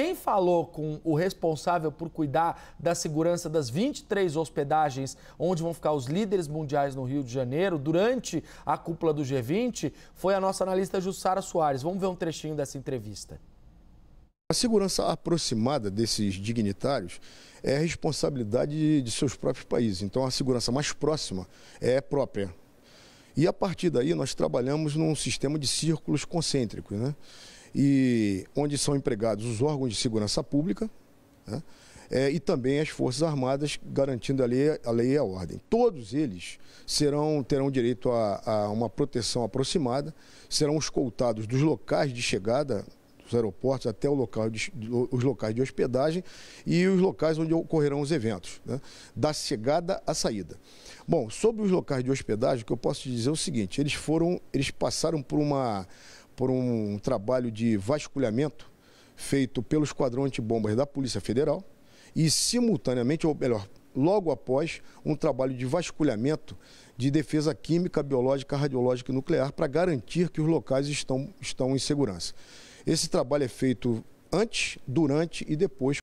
Quem falou com o responsável por cuidar da segurança das 23 hospedagens onde vão ficar os líderes mundiais no Rio de Janeiro durante a cúpula do G20 foi a nossa analista Jussara Soares. Vamos ver um trechinho dessa entrevista. A segurança aproximada desses dignitários é responsabilidade de seus próprios países. Então, a segurança mais próxima é própria. E a partir daí, nós trabalhamos num sistema de círculos concêntricos. Né? e onde são empregados os órgãos de segurança pública né, é, e também as Forças Armadas, garantindo a lei, a lei e a ordem. Todos eles serão, terão direito a, a uma proteção aproximada, serão escoltados dos locais de chegada dos aeroportos até o local de, os locais de hospedagem e os locais onde ocorrerão os eventos, né, da chegada à saída. Bom, sobre os locais de hospedagem, o que eu posso te dizer é o seguinte: eles foram, eles passaram por uma por um trabalho de vasculhamento feito pelo Esquadrão Antibombas da Polícia Federal e, simultaneamente, ou melhor, logo após, um trabalho de vasculhamento de defesa química, biológica, radiológica e nuclear para garantir que os locais estão, estão em segurança. Esse trabalho é feito antes, durante e depois.